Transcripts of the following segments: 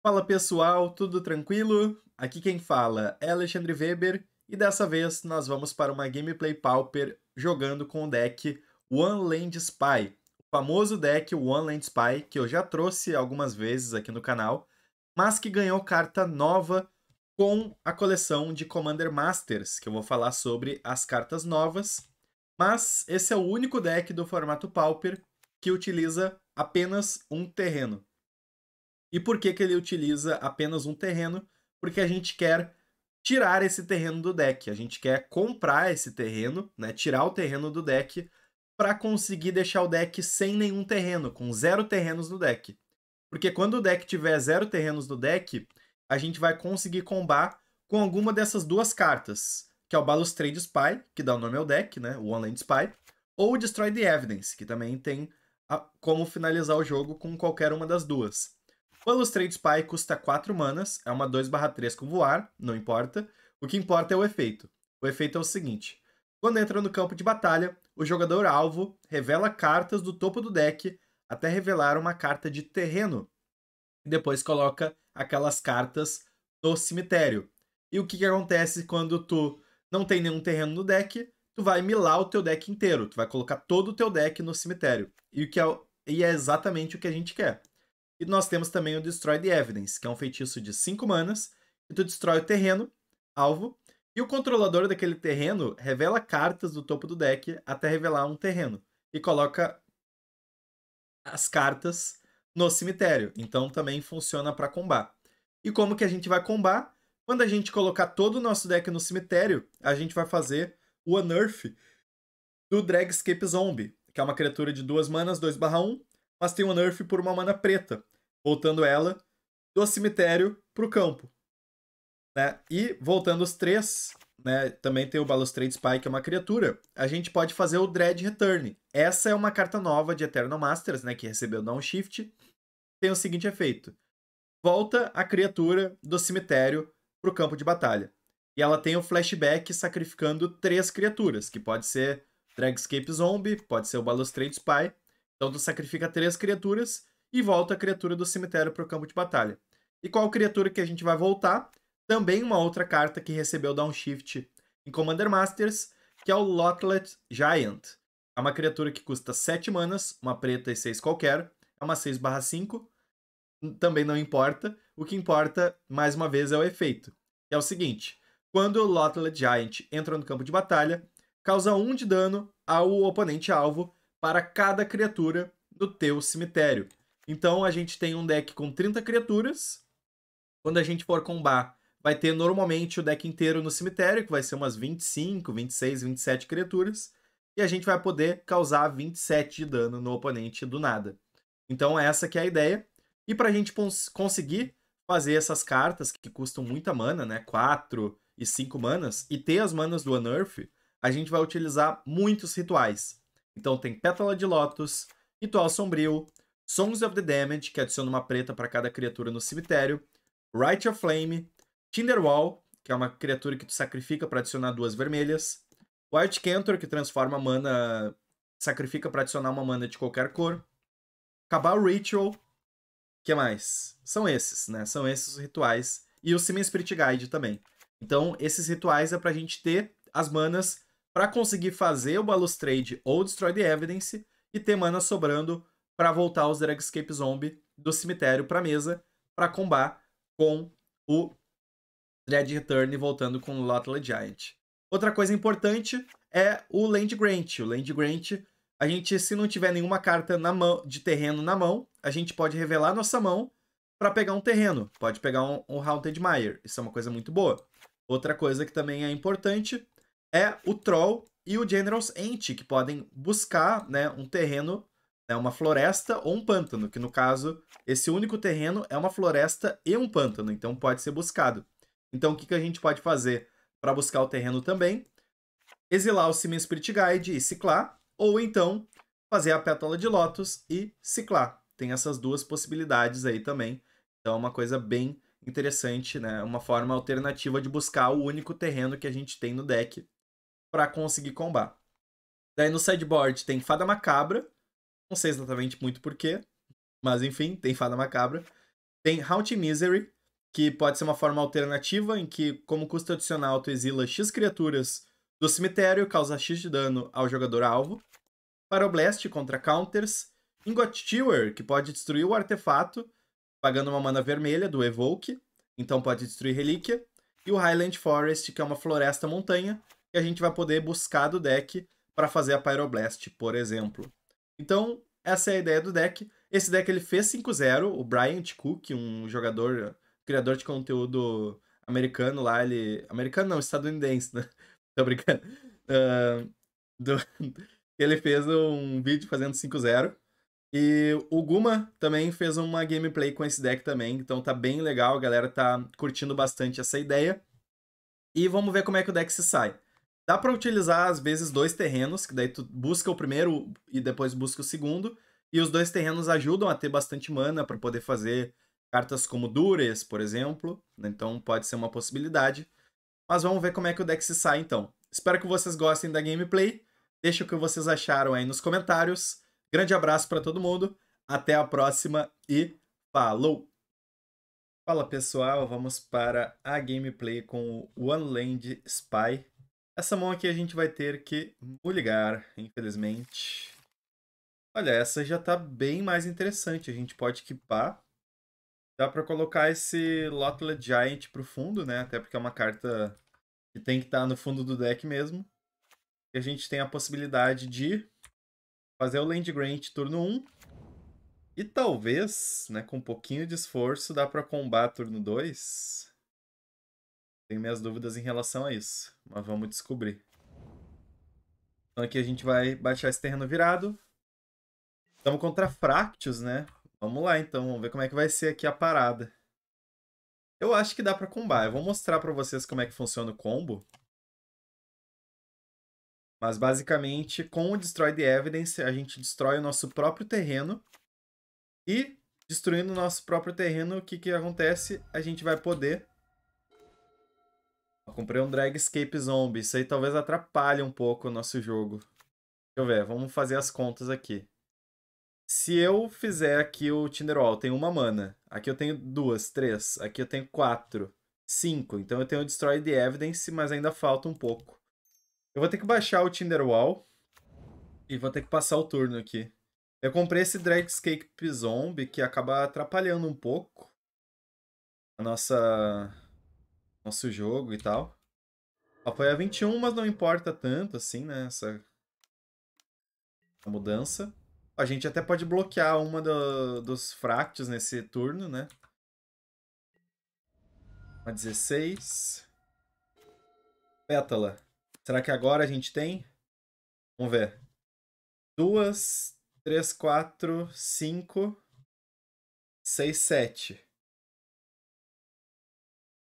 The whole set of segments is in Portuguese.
Fala pessoal, tudo tranquilo? Aqui quem fala é Alexandre Weber e dessa vez nós vamos para uma gameplay pauper jogando com o deck One Land Spy, o famoso deck One Land Spy que eu já trouxe algumas vezes aqui no canal, mas que ganhou carta nova com a coleção de Commander Masters, que eu vou falar sobre as cartas novas. Mas esse é o único deck do formato pauper que utiliza apenas um terreno. E por que, que ele utiliza apenas um terreno? Porque a gente quer tirar esse terreno do deck. A gente quer comprar esse terreno, né? Tirar o terreno do deck para conseguir deixar o deck sem nenhum terreno, com zero terrenos no deck. Porque quando o deck tiver zero terrenos no deck, a gente vai conseguir combar com alguma dessas duas cartas, que é o Balustrade Spy, que dá o nome ao deck, né? O Online Spy, ou o Destroy the Evidence, que também tem a... como finalizar o jogo com qualquer uma das duas. Quando O Alustrade Spy custa 4 manas, é uma 2/3 com voar, não importa. O que importa é o efeito. O efeito é o seguinte: quando entra no campo de batalha, o jogador alvo revela cartas do topo do deck até revelar uma carta de terreno. E depois coloca aquelas cartas no cemitério. E o que, que acontece quando tu não tem nenhum terreno no deck? Tu vai milar o teu deck inteiro, tu vai colocar todo o teu deck no cemitério. E, o que é, e é exatamente o que a gente quer. E nós temos também o Destroy the Evidence, que é um feitiço de 5 manas, que tu destrói o terreno, alvo, e o controlador daquele terreno revela cartas do topo do deck até revelar um terreno. E coloca as cartas no cemitério. Então também funciona para combar. E como que a gente vai combar? Quando a gente colocar todo o nosso deck no cemitério, a gente vai fazer o Unearth do Dragscape Zombie, que é uma criatura de duas manas, 2/1, mas tem um nerf por uma mana preta voltando ela do cemitério para o campo. Né? E voltando os três, né, também tem o Balustrade Spy, que é uma criatura. A gente pode fazer o Dread Return. Essa é uma carta nova de Eternal Masters, né, que recebeu downshift. Tem o seguinte efeito: volta a criatura do cemitério para o campo de batalha. E ela tem o flashback sacrificando três criaturas, que pode ser Dragscape Zombie, pode ser o Balustrade Spy. Então tu sacrifica três criaturas e volta a criatura do cemitério para o campo de batalha. E qual criatura que a gente vai voltar? Também uma outra carta que recebeu downshift em Commander Masters, que é o Locklet Giant. É uma criatura que custa 7 manas, uma preta e 6 qualquer. É uma 6/5. Hum, também não importa. O que importa, mais uma vez, é o efeito. Que é o seguinte: quando o Lotlet Giant entra no campo de batalha, causa 1 de dano ao oponente alvo para cada criatura do teu cemitério. Então a gente tem um deck com 30 criaturas. Quando a gente for combar, vai ter normalmente o deck inteiro no cemitério, que vai ser umas 25, 26, 27 criaturas. E a gente vai poder causar 27 de dano no oponente do nada. Então essa que é a ideia. E para a gente conseguir fazer essas cartas que custam muita mana, né? 4 e 5 manas, e ter as manas do Unearth, a gente vai utilizar muitos rituais. Então tem Pétala de lotus Ritual Sombrio, Songs of the Damned, que adiciona uma preta para cada criatura no cemitério, Right of Flame, Tinderwall, que é uma criatura que tu sacrifica para adicionar duas vermelhas, White Cantor, que transforma mana, sacrifica para adicionar uma mana de qualquer cor, Cabal Ritual, que mais? São esses, né? São esses os rituais e o Simen Spirit Guide também. Então, esses rituais é pra gente ter as manas para conseguir fazer o Balustrade ou Destroy the Evidence e ter mana sobrando para voltar os Dragscape Zombie do cemitério para mesa para combar com o Dread Return voltando com o Lotla Giant. Outra coisa importante é o Land Grant. O Land Grant, a gente, se não tiver nenhuma carta na mão de terreno na mão, a gente pode revelar nossa mão para pegar um terreno. Pode pegar um, um Haunted Mire. Isso é uma coisa muito boa. Outra coisa que também é importante é o Troll e o General's Ant, que podem buscar né, um terreno né, uma floresta ou um pântano, que no caso, esse único terreno é uma floresta e um pântano, então pode ser buscado. Então o que, que a gente pode fazer para buscar o terreno também? Exilar o Siemens Spirit Guide e ciclar, ou então fazer a pétala de lótus e ciclar. Tem essas duas possibilidades aí também, então é uma coisa bem interessante, né? Uma forma alternativa de buscar o único terreno que a gente tem no deck para conseguir combar. Daí no sideboard tem Fada Macabra, não sei exatamente muito porquê, mas enfim, tem Fada Macabra. Tem Haunt Misery, que pode ser uma forma alternativa em que, como custo adicional, tu exila X criaturas do cemitério, causa X de dano ao jogador alvo. pyroblast contra counters. Ingot Steward, que pode destruir o artefato, pagando uma mana vermelha do Evoke, então pode destruir relíquia. E o Highland Forest, que é uma floresta montanha, que a gente vai poder buscar do deck para fazer a Pyroblast, por exemplo. Então, essa é a ideia do deck. Esse deck ele fez 5-0. O Bryant Cook, um jogador, criador de conteúdo americano lá, ele. Americano não, estadunidense, né? Tô brincando. Uh, do... ele fez um vídeo fazendo 5-0. E o Guma também fez uma gameplay com esse deck também, então tá bem legal, a galera tá curtindo bastante essa ideia. E vamos ver como é que o deck se sai. Dá para utilizar, às vezes, dois terrenos, que daí tu busca o primeiro e depois busca o segundo. E os dois terrenos ajudam a ter bastante mana para poder fazer cartas como Dures, por exemplo. Né? Então pode ser uma possibilidade. Mas vamos ver como é que o deck se sai, então. Espero que vocês gostem da gameplay. Deixa o que vocês acharam aí nos comentários. Grande abraço para todo mundo. Até a próxima e falou! Fala pessoal, vamos para a gameplay com o One Land Spy. Essa mão aqui a gente vai ter que mulligar, infelizmente. Olha, essa já está bem mais interessante. A gente pode equipar. Dá para colocar esse Lotla Giant para o fundo, né? Até porque é uma carta que tem que estar tá no fundo do deck mesmo. E a gente tem a possibilidade de fazer o Land Grant turno 1. E talvez, né, com um pouquinho de esforço, dá para combater turno 2. Tenho minhas dúvidas em relação a isso, mas vamos descobrir. Então aqui a gente vai baixar esse terreno virado. Estamos contra Fractus, né? Vamos lá então, vamos ver como é que vai ser aqui a parada. Eu acho que dá pra combar. Eu vou mostrar pra vocês como é que funciona o combo. Mas basicamente, com o Destroy the Evidence, a gente destrói o nosso próprio terreno. E, destruindo o nosso próprio terreno, o que, que acontece? A gente vai poder comprei um Drag Escape Zombie. Isso aí talvez atrapalhe um pouco o nosso jogo. Deixa eu ver, vamos fazer as contas aqui. Se eu fizer aqui o Tinderwall, eu tenho uma mana. Aqui eu tenho duas, três. Aqui eu tenho quatro, cinco. Então eu tenho o Destroy the Evidence, mas ainda falta um pouco. Eu vou ter que baixar o Tinderwall. E vou ter que passar o turno aqui. Eu comprei esse Dragscape Zombie, que acaba atrapalhando um pouco a nossa nosso jogo e tal. Ó, foi a 21, mas não importa tanto, assim, né? Essa, essa mudança. A gente até pode bloquear uma do, dos fractos nesse turno, né? Uma 16. Pétala. Será que agora a gente tem? Vamos ver. Duas, três, quatro, cinco, seis, sete.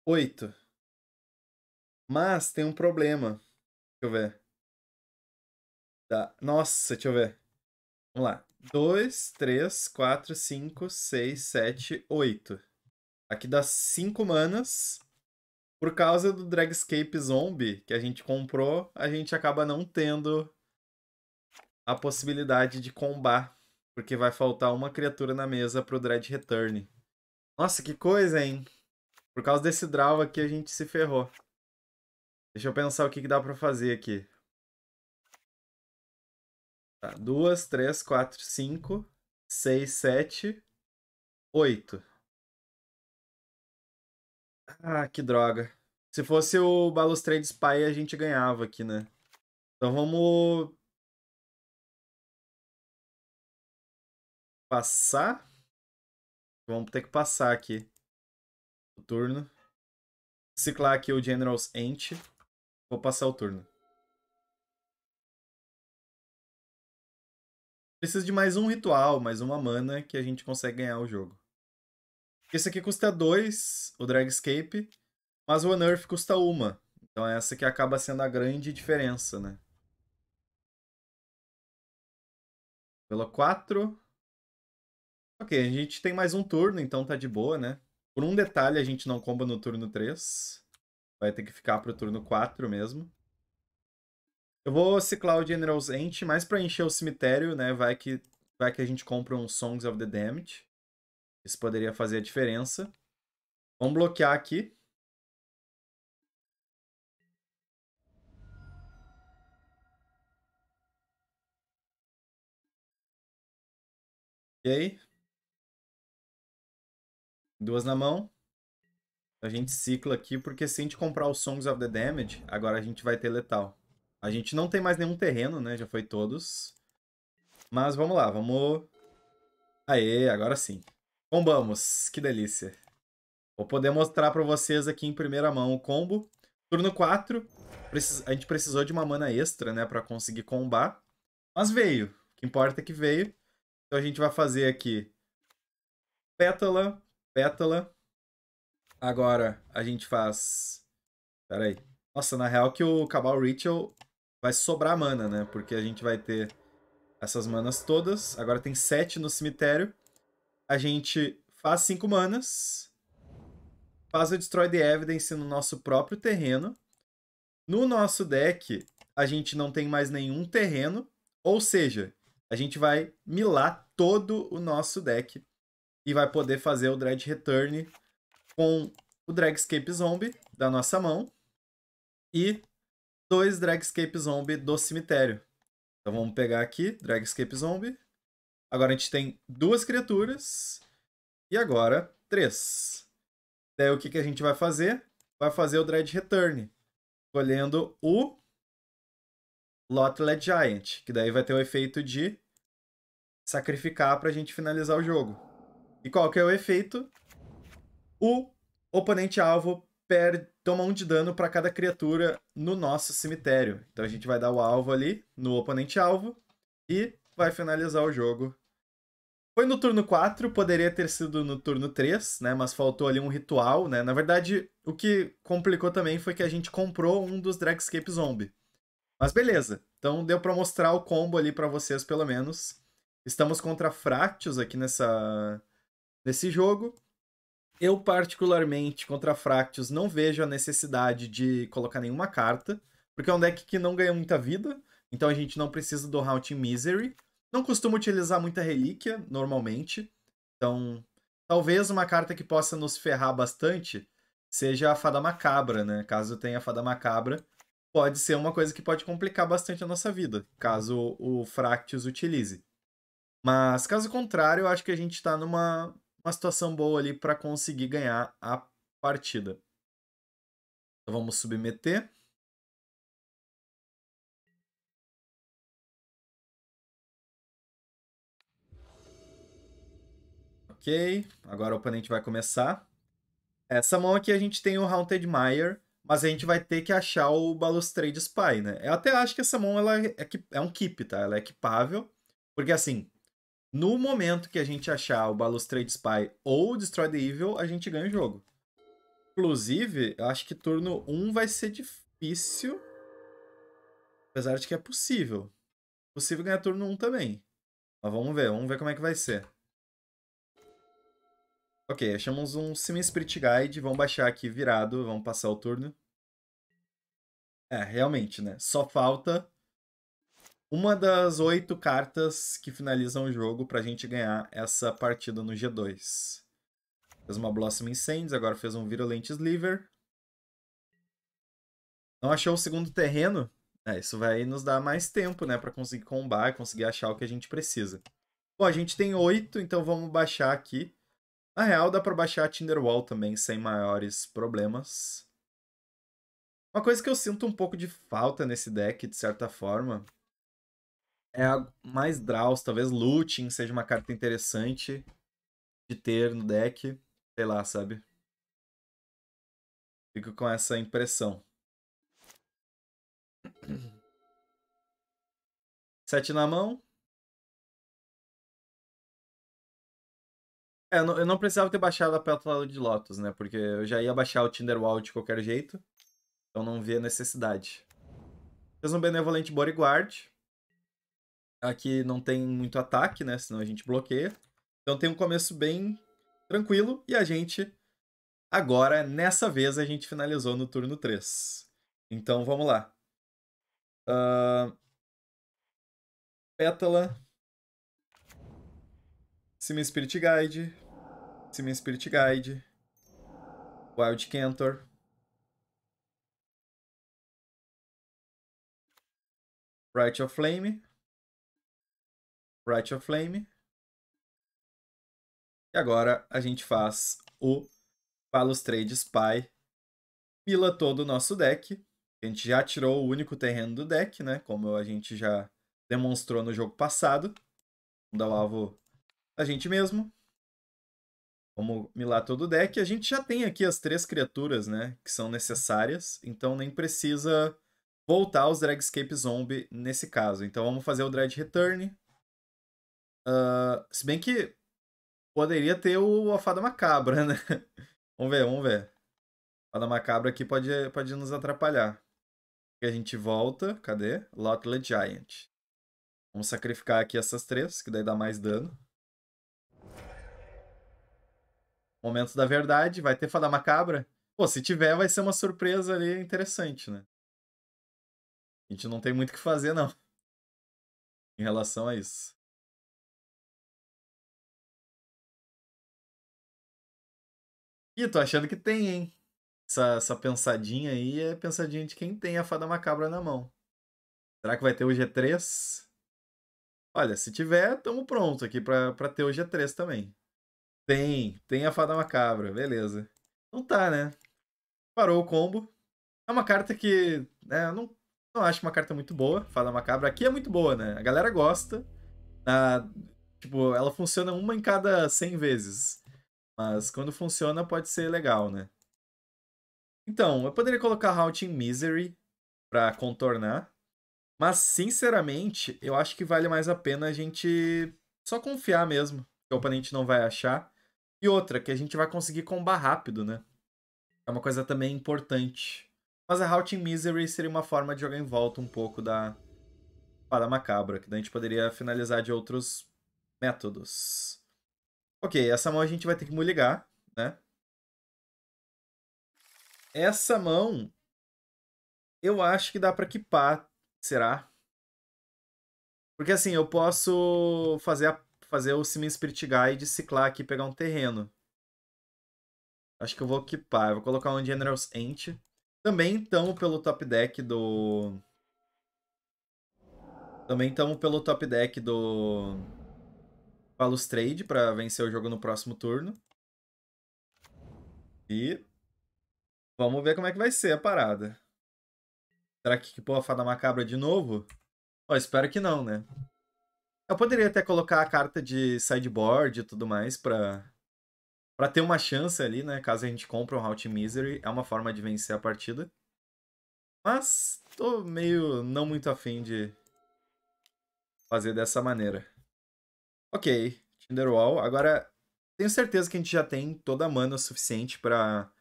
Oito. Mas tem um problema. Deixa eu ver. Tá. Nossa, deixa eu ver. Vamos lá. 2, 3, 4, 5, 6, 7, 8. Aqui dá 5 manas. Por causa do Dragscape Zombie que a gente comprou, a gente acaba não tendo a possibilidade de combar. Porque vai faltar uma criatura na mesa pro Dread Return. Nossa, que coisa, hein? Por causa desse draw aqui a gente se ferrou. Deixa eu pensar o que, que dá pra fazer aqui. Tá, duas, três, quatro, cinco, seis, sete, oito. Ah, que droga. Se fosse o Balustrade Spy, a gente ganhava aqui, né? Então vamos... Passar? Vamos ter que passar aqui. O turno. Ciclar aqui o General's Ant. Vou passar o turno. Preciso de mais um ritual, mais uma mana que a gente consegue ganhar o jogo. Esse aqui custa 2, o Dragscape, mas o Unearth custa uma. Então é essa que acaba sendo a grande diferença, né? Pelo 4. Ok, a gente tem mais um turno, então tá de boa, né? Por um detalhe, a gente não comba no turno 3. Vai ter que ficar pro turno 4 mesmo. Eu vou ciclar o General's Ent mais pra encher o cemitério, né? Vai que, vai que a gente compra um Songs of the Damned. Isso poderia fazer a diferença. Vamos bloquear aqui. Ok. Duas na mão. A gente cicla aqui, porque se a gente comprar os Songs of the Damage, agora a gente vai ter letal. A gente não tem mais nenhum terreno, né? Já foi todos. Mas vamos lá, vamos... Aê, agora sim. Combamos, que delícia. Vou poder mostrar pra vocês aqui em primeira mão o combo. Turno 4, a gente precisou de uma mana extra, né? Pra conseguir combar. Mas veio. O que importa é que veio. Então a gente vai fazer aqui... Pétala, pétala, Agora a gente faz. Pera aí. Nossa, na real que o Cabal Ritual vai sobrar mana, né? Porque a gente vai ter essas manas todas. Agora tem sete no cemitério. A gente faz cinco manas. Faz o Destroy the Evidence no nosso próprio terreno. No nosso deck, a gente não tem mais nenhum terreno. Ou seja, a gente vai milar todo o nosso deck e vai poder fazer o Dread Return com o Dragscape Zombie da nossa mão e dois Dragscape Zombie do cemitério. Então vamos pegar aqui, Dragscape Zombie. Agora a gente tem duas criaturas e agora três. Daí o que, que a gente vai fazer? Vai fazer o Dread Return, escolhendo o Lotled Giant, que daí vai ter o efeito de sacrificar para a gente finalizar o jogo. E qual que é o efeito? O oponente alvo perde, toma um de dano para cada criatura no nosso cemitério. Então a gente vai dar o alvo ali no oponente alvo e vai finalizar o jogo. Foi no turno 4, poderia ter sido no turno 3, né? Mas faltou ali um ritual, né? Na verdade, o que complicou também foi que a gente comprou um dos Dragscape Zombie. Mas beleza, então deu para mostrar o combo ali para vocês, pelo menos. Estamos contra Fractus aqui nessa, nesse jogo. Eu, particularmente, contra Fractus, não vejo a necessidade de colocar nenhuma carta, porque é um deck que não ganha muita vida, então a gente não precisa do Haunting Misery. Não costumo utilizar muita relíquia, normalmente, então talvez uma carta que possa nos ferrar bastante seja a Fada Macabra, né? Caso tenha a Fada Macabra, pode ser uma coisa que pode complicar bastante a nossa vida, caso o Fractus utilize. Mas caso contrário, eu acho que a gente está numa uma situação boa ali para conseguir ganhar a partida. Então vamos submeter. Ok, agora o oponente vai começar. Essa mão aqui a gente tem o Haunted Mire, mas a gente vai ter que achar o Balustrade Spy, né? Eu até acho que essa mão ela é, é um keep, tá? Ela é equipável, porque assim, no momento que a gente achar o Balustrade Spy ou o Destroy the Evil, a gente ganha o jogo. Inclusive, eu acho que turno 1 vai ser difícil. Apesar de que é possível. Possível ganhar turno 1 também. Mas vamos ver, vamos ver como é que vai ser. Ok, achamos um Sim Spirit Guide, vamos baixar aqui virado, vamos passar o turno. É, realmente, né? Só falta uma das oito cartas que finalizam o jogo para a gente ganhar essa partida no G2. Fez uma Blossom Incendies, agora fez um Virulent Sliver. Não achou o segundo terreno? É, isso vai nos dar mais tempo, né, para conseguir combar, conseguir achar o que a gente precisa. Bom, a gente tem oito, então vamos baixar aqui. Na real, dá para baixar a Tinderwall também, sem maiores problemas. Uma coisa que eu sinto um pouco de falta nesse deck, de certa forma, é a mais Draws, talvez Looting seja uma carta interessante de ter no deck. Sei lá, sabe? Fico com essa impressão. Sete na mão. É, eu não, eu não precisava ter baixado a Pétala de Lotus, né? Porque eu já ia baixar o Tinderwall de qualquer jeito. Então não via necessidade. Fez um Benevolente Bodyguard. Aqui não tem muito ataque, né? Senão a gente bloqueia. Então tem um começo bem tranquilo e a gente agora, nessa vez, a gente finalizou no turno 3. Então vamos lá. Uh... Pétala. Simi Spirit Guide. Simi Spirit Guide. Wild Cantor. Right of Flame. Right of Flame. E agora a gente faz o Trade Spy. Pila todo o nosso deck. A gente já tirou o único terreno do deck, né? Como a gente já demonstrou no jogo passado. Vamos dar o alvo a gente mesmo. Vamos milar todo o deck. A gente já tem aqui as três criaturas, né? Que são necessárias. Então nem precisa voltar os Dragscape Zombie nesse caso. Então vamos fazer o Dread Return. Ah, se bem que poderia ter o, a Fada Macabra, né? vamos ver, vamos ver. A Fada Macabra aqui pode, pode nos atrapalhar. E a gente volta, cadê? Lotlet Giant. Vamos sacrificar aqui essas três, que daí dá mais dano. Momento da verdade, vai ter Fada Macabra? Pô, se tiver, vai ser uma surpresa ali interessante, né? A gente não tem muito o que fazer, não. Em relação a isso. E tô achando que tem, hein? Essa, essa pensadinha aí é pensadinha de quem tem a fada macabra na mão. Será que vai ter o G3? Olha, se tiver, tamo pronto aqui pra, pra ter o G3 também. Tem, tem a fada macabra, beleza. Não tá, né? Parou o combo. É uma carta que. Né, não, não acho uma carta muito boa, fada macabra. Aqui é muito boa, né? A galera gosta. Ah, tipo, ela funciona uma em cada 100 vezes. Mas quando funciona, pode ser legal, né? Então, eu poderia colocar Halt in Misery para contornar. Mas, sinceramente, eu acho que vale mais a pena a gente só confiar mesmo que o oponente não vai achar. E outra, que a gente vai conseguir combar rápido, né? É uma coisa também importante. Mas a Halt in Misery seria uma forma de jogar em volta um pouco da para macabra, que daí a gente poderia finalizar de outros métodos. Ok, essa mão a gente vai ter que mulligar, né? Essa mão... Eu acho que dá pra equipar, será? Porque assim, eu posso fazer, a, fazer o Simen Spirit Guide ciclar aqui e pegar um terreno. Acho que eu vou equipar. Eu vou colocar um General's Ant. Também então pelo top deck do... Também estamos pelo top deck do... Palus Trade para vencer o jogo no próximo turno. E vamos ver como é que vai ser a parada. Será que pô a Fada Macabra de novo? Oh, espero que não, né? Eu poderia até colocar a carta de sideboard e tudo mais para para ter uma chance ali, né? Caso a gente compre um Halt Misery, é uma forma de vencer a partida. Mas tô meio não muito afim de fazer dessa maneira. Ok, Tinderwall. Agora, tenho certeza que a gente já tem toda a mana suficiente para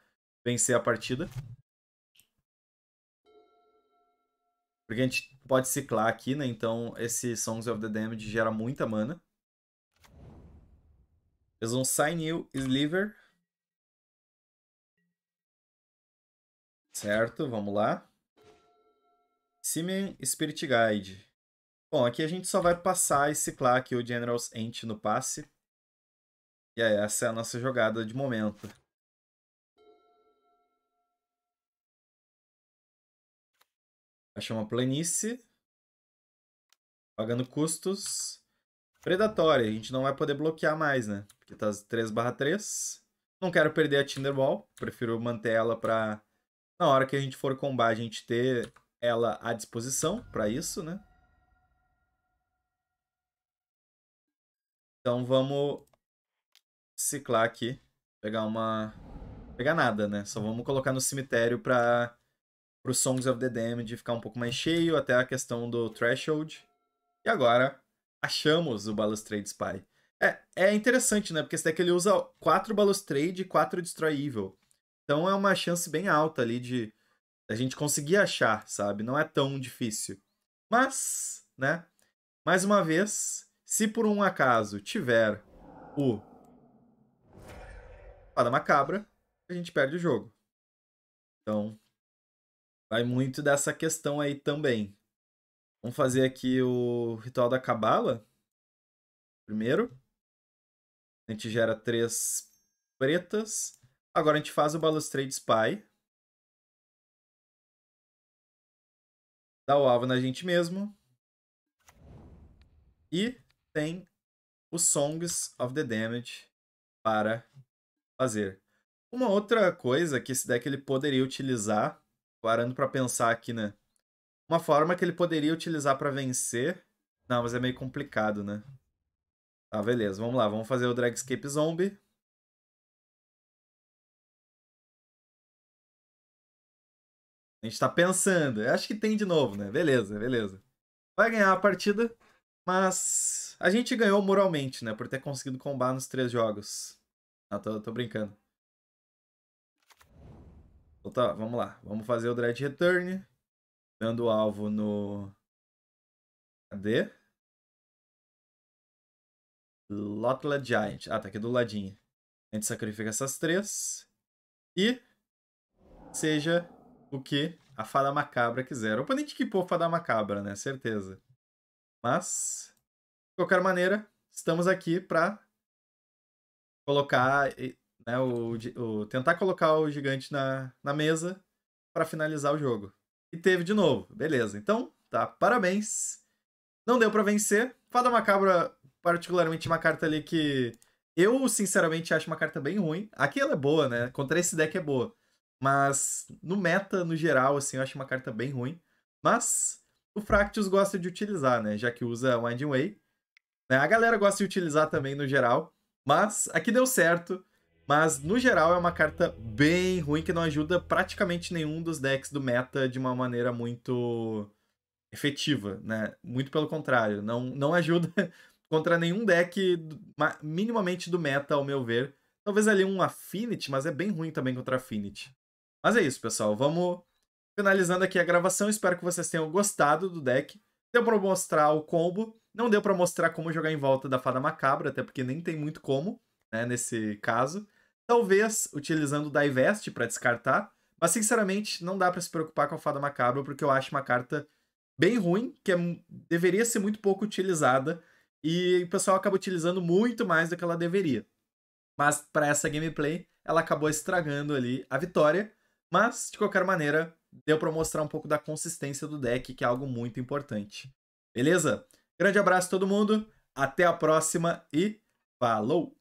vencer a partida. Porque a gente pode ciclar aqui, né? Então, esse Songs of the Damned gera muita mana. Eles vão Sign You Sliver. Certo, vamos lá. Simen, Spirit Guide. Bom, aqui a gente só vai passar e ciclar aqui o General's Ent no passe. E aí, essa é a nossa jogada de momento. Achei uma planície. Pagando custos. Predatória, a gente não vai poder bloquear mais, né? Porque tá 3 barra 3. Não quero perder a Tinderball, prefiro manter ela pra... Na hora que a gente for combar, a gente ter ela à disposição pra isso, né? Então vamos ciclar aqui. Pegar uma... Pegar nada, né? Só vamos colocar no cemitério para o Songs of the Damned ficar um pouco mais cheio, até a questão do Threshold. E agora, achamos o Balustrade Spy. É, é interessante, né? Porque esse deck ele usa 4 Balustrade e 4 Destroy Evil. Então é uma chance bem alta ali de a gente conseguir achar, sabe? Não é tão difícil. Mas, né? Mais uma vez, se por um acaso tiver o Fada Macabra, a gente perde o jogo. Então, vai muito dessa questão aí também. Vamos fazer aqui o Ritual da Cabala. Primeiro. A gente gera três pretas. Agora a gente faz o Balustrade Spy. Dá o alvo na gente mesmo. E tem os Songs of the Damage para fazer. Uma outra coisa que esse deck ele poderia utilizar, parando para pensar aqui, né? Uma forma que ele poderia utilizar para vencer. Não, mas é meio complicado, né? Tá, beleza. Vamos lá, vamos fazer o Dragscape Zombie. A gente tá pensando. Eu acho que tem de novo, né? Beleza, beleza. Vai ganhar a partida, mas a gente ganhou moralmente, né? Por ter conseguido combar nos três jogos. Ah, tô, tô brincando. Então tá, vamos lá. Vamos fazer o Dread Return. Dando alvo no... Cadê? Lotla Giant. Ah, tá aqui do ladinho. A gente sacrifica essas três. E seja o que a Fada Macabra quiser. O oponente que pô Fada Macabra, né? Certeza. Mas qualquer maneira, estamos aqui para colocar, né, o, o, tentar colocar o gigante na, na mesa para finalizar o jogo. E teve de novo, beleza. Então, tá, parabéns. Não deu para vencer. Fada Macabra, particularmente, uma carta ali que eu, sinceramente, acho uma carta bem ruim. Aqui ela é boa, né? Contra esse deck é boa. Mas no meta, no geral, assim, eu acho uma carta bem ruim. Mas o Fractus gosta de utilizar, né? Já que usa Winding Way. Né? A galera gosta de utilizar também no geral, mas aqui deu certo. Mas no geral é uma carta bem ruim que não ajuda praticamente nenhum dos decks do meta de uma maneira muito efetiva, né? Muito pelo contrário, não, não ajuda contra nenhum deck minimamente do meta, ao meu ver. Talvez ali um Affinity, mas é bem ruim também contra Affinity. Mas é isso, pessoal. Vamos finalizando aqui a gravação. Espero que vocês tenham gostado do deck. Deu para mostrar o combo. Não deu para mostrar como jogar em volta da Fada Macabra, até porque nem tem muito como, né, nesse caso. Talvez utilizando o Divest para descartar, mas sinceramente não dá para se preocupar com a Fada Macabra, porque eu acho uma carta bem ruim, que é, deveria ser muito pouco utilizada, e o pessoal acaba utilizando muito mais do que ela deveria. Mas para essa gameplay, ela acabou estragando ali a vitória, mas de qualquer maneira, deu para mostrar um pouco da consistência do deck, que é algo muito importante. Beleza? Grande abraço todo mundo, até a próxima e falou!